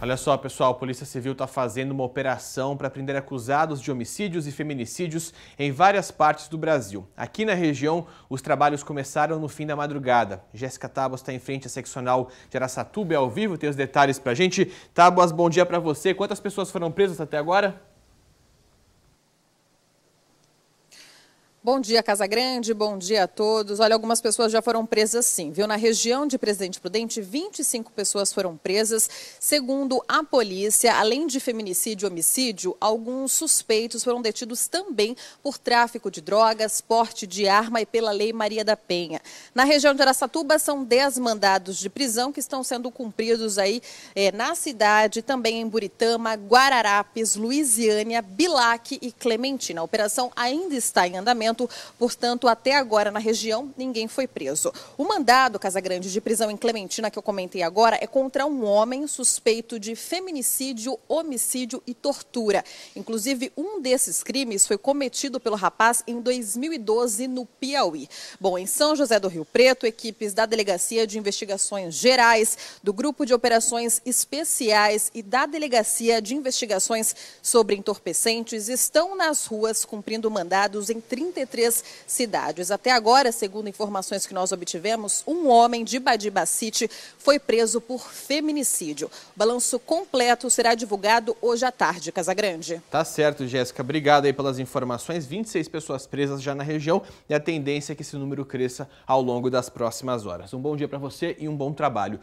Olha só, pessoal, a Polícia Civil está fazendo uma operação para prender acusados de homicídios e feminicídios em várias partes do Brasil. Aqui na região, os trabalhos começaram no fim da madrugada. Jéssica Tábuas está em frente à seccional de é ao vivo, tem os detalhes para a gente. Tábuas, bom dia para você. Quantas pessoas foram presas até agora? Bom dia, Casa Grande, bom dia a todos. Olha, algumas pessoas já foram presas sim, viu? Na região de Presidente Prudente, 25 pessoas foram presas. Segundo a polícia, além de feminicídio e homicídio, alguns suspeitos foram detidos também por tráfico de drogas, porte de arma e pela Lei Maria da Penha. Na região de Aracatuba, são 10 mandados de prisão que estão sendo cumpridos aí eh, na cidade, também em Buritama, Guararapes, Luisiânia, Bilac e Clementina. A operação ainda está em andamento julgamento. Portanto, até agora na região, ninguém foi preso. O mandado Casagrande de prisão em Clementina, que eu comentei agora, é contra um homem suspeito de feminicídio, homicídio e tortura. Inclusive, um desses crimes foi cometido pelo rapaz em 2012 no Piauí. Bom, em São José do Rio Preto, equipes da Delegacia de Investigações Gerais, do Grupo de Operações Especiais e da Delegacia de Investigações sobre Entorpecentes estão nas ruas cumprindo mandados em 33 três cidades. Até agora, segundo informações que nós obtivemos, um homem de Badibacite foi preso por feminicídio. O balanço completo será divulgado hoje à tarde, Casagrande. Tá certo, Jéssica. Obrigado aí pelas informações. 26 pessoas presas já na região e a tendência é que esse número cresça ao longo das próximas horas. Um bom dia para você e um bom trabalho.